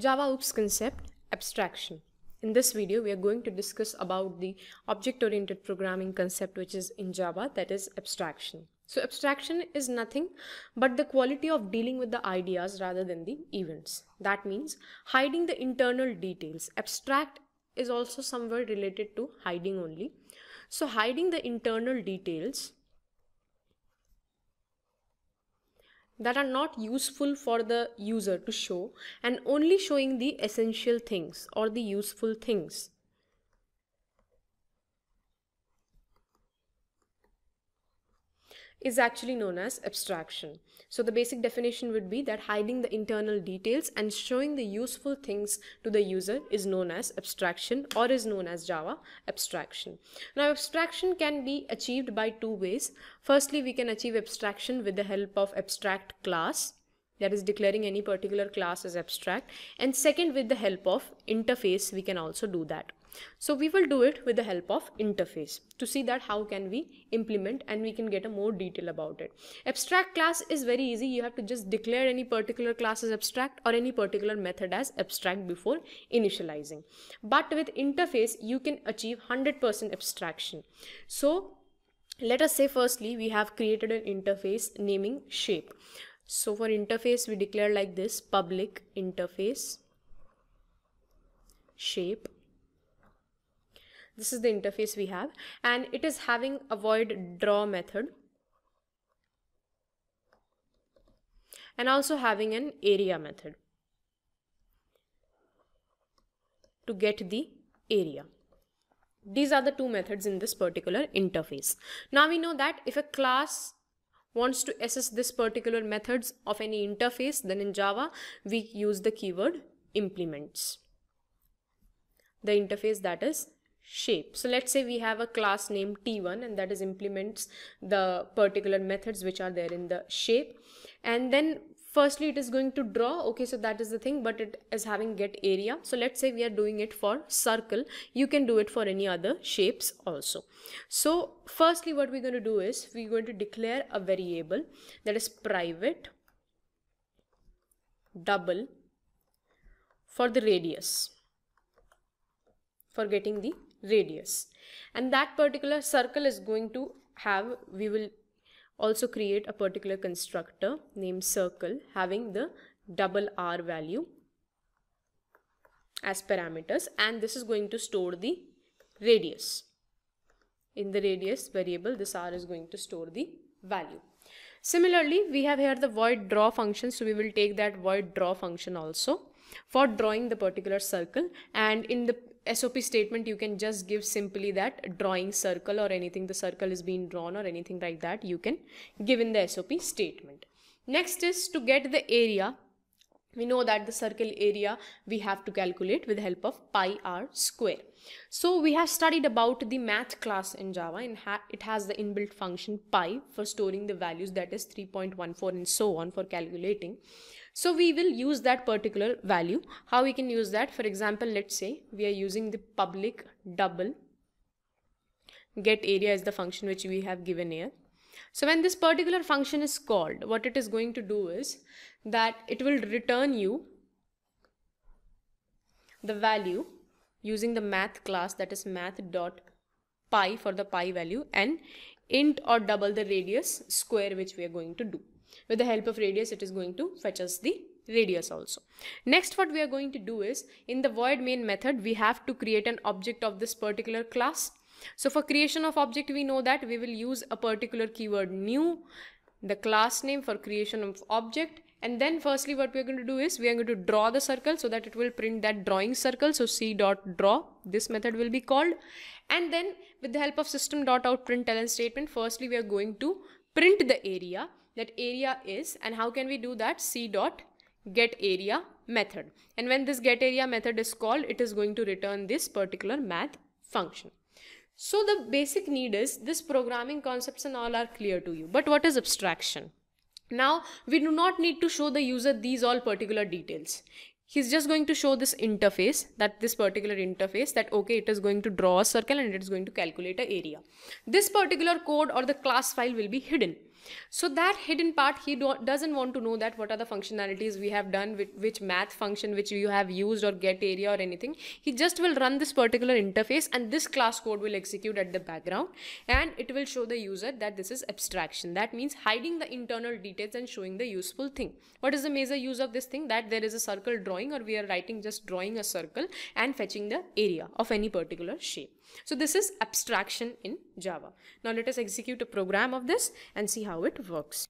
Java OOPs concept, abstraction. In this video, we are going to discuss about the object-oriented programming concept which is in Java, that is abstraction. So abstraction is nothing but the quality of dealing with the ideas rather than the events. That means hiding the internal details. Abstract is also somewhere related to hiding only. So hiding the internal details that are not useful for the user to show and only showing the essential things or the useful things. is actually known as abstraction. So the basic definition would be that hiding the internal details and showing the useful things to the user is known as abstraction or is known as Java abstraction. Now abstraction can be achieved by two ways. Firstly, we can achieve abstraction with the help of abstract class that is declaring any particular class as abstract and second with the help of interface we can also do that so we will do it with the help of interface to see that how can we implement and we can get a more detail about it. Abstract class is very easy. You have to just declare any particular class as abstract or any particular method as abstract before initializing. But with interface, you can achieve 100% abstraction. So let us say firstly, we have created an interface naming shape. So for interface, we declare like this public interface shape this is the interface we have and it is having a void draw method and also having an area method to get the area. These are the two methods in this particular interface. Now we know that if a class wants to assess this particular methods of any interface, then in Java, we use the keyword implements. The interface that is shape. So let's say we have a class named T1 and that is implements the particular methods which are there in the shape. And then firstly it is going to draw okay so that is the thing but it is having get area so let's say we are doing it for circle you can do it for any other shapes also so firstly what we're going to do is we're going to declare a variable that is private double for the radius for getting the radius and that particular circle is going to have we will also create a particular constructor named circle having the double r value as parameters and this is going to store the radius in the radius variable this r is going to store the value similarly we have here the void draw function so we will take that void draw function also for drawing the particular circle and in the SOP statement, you can just give simply that drawing circle or anything the circle is being drawn or anything like that, you can give in the SOP statement. Next is to get the area. We know that the circle area we have to calculate with the help of pi r square. So we have studied about the math class in Java and ha it has the inbuilt function pi for storing the values that is 3.14 and so on for calculating. So we will use that particular value. How we can use that? For example, let's say we are using the public double get area is the function which we have given here. So when this particular function is called, what it is going to do is that it will return you the value using the math class that is math dot pi for the pi value and int or double the radius square which we are going to do. With the help of radius, it is going to fetch us the radius also. Next what we are going to do is, in the void main method, we have to create an object of this particular class. So for creation of object, we know that we will use a particular keyword new, the class name for creation of object. And then firstly, what we're going to do is we are going to draw the circle so that it will print that drawing circle. So c dot draw this method will be called. And then with the help of system dot out println statement, firstly, we are going to print the area that area is and how can we do that c dot get area method and when this get area method is called it is going to return this particular math function so the basic need is this programming concepts and all are clear to you but what is abstraction now we do not need to show the user these all particular details he's just going to show this interface that this particular interface that okay it is going to draw a circle and it is going to calculate an area this particular code or the class file will be hidden so that hidden part, he do- doesn't want to know that what are the functionalities we have done, with which math function which you have used or get area or anything. He just will run this particular interface and this class code will execute at the background and it will show the user that this is abstraction. That means hiding the internal details and showing the useful thing. What is the major use of this thing? That there is a circle drawing or we are writing just drawing a circle and fetching the area of any particular shape. So this is abstraction in Java. Now let us execute a program of this and see how it works.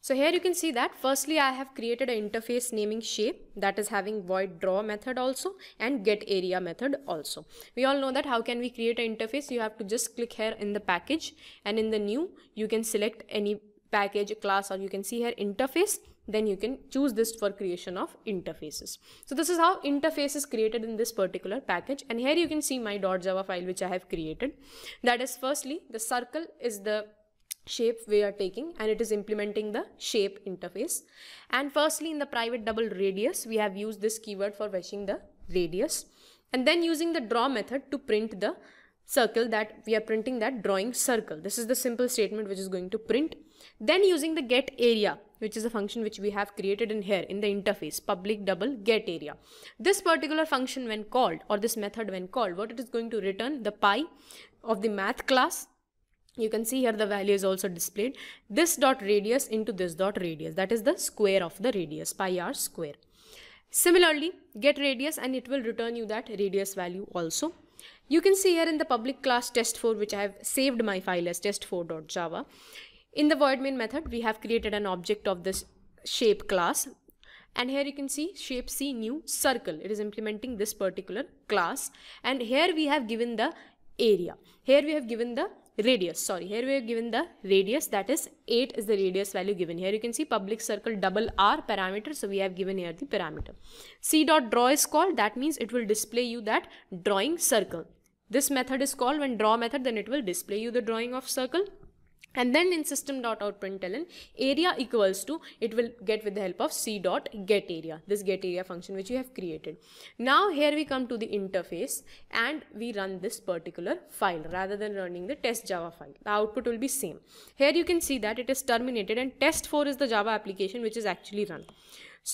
So here you can see that firstly I have created an interface naming shape that is having void draw method also and get area method also. We all know that how can we create an interface you have to just click here in the package and in the new you can select any package class or you can see here interface then you can choose this for creation of interfaces. So this is how interface is created in this particular package. And here you can see my .java file which I have created. That is firstly, the circle is the shape we are taking and it is implementing the shape interface. And firstly, in the private double radius, we have used this keyword for fetching the radius and then using the draw method to print the circle that we are printing that drawing circle. This is the simple statement which is going to print. Then using the get area, which is a function which we have created in here in the interface, public double get area. This particular function when called or this method when called, what it is going to return the pi of the math class you can see here the value is also displayed this dot radius into this dot radius that is the square of the radius pi r square similarly get radius and it will return you that radius value also you can see here in the public class test4 which I have saved my file as test4.java. In the void main method, we have created an object of this shape class. And here you can see shape C new circle. It is implementing this particular class. And here we have given the area. Here we have given the radius sorry here we are given the radius that is 8 is the radius value given here you can see public circle double r parameter so we have given here the parameter c dot draw is called that means it will display you that drawing circle this method is called when draw method then it will display you the drawing of circle and then in system.outprintln area equals to it will get with the help of c dot get area this get area function which we have created now here we come to the interface and we run this particular file rather than running the test java file the output will be same here you can see that it is terminated and test 4 is the java application which is actually run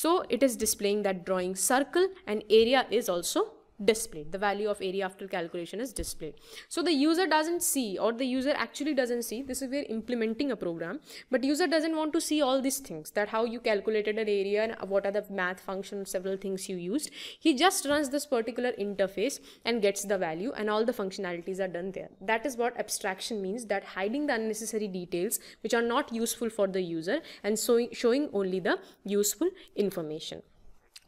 so it is displaying that drawing circle and area is also displayed. The value of area after calculation is displayed. So the user doesn't see or the user actually doesn't see. This is where implementing a program. But user doesn't want to see all these things that how you calculated an area and what are the math functions, several things you used. He just runs this particular interface and gets the value and all the functionalities are done there. That is what abstraction means that hiding the unnecessary details which are not useful for the user and so showing only the useful information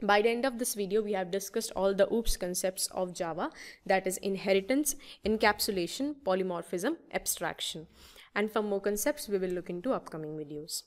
by the end of this video, we have discussed all the OOPS concepts of Java, that is inheritance, encapsulation, polymorphism, abstraction. And for more concepts, we will look into upcoming videos.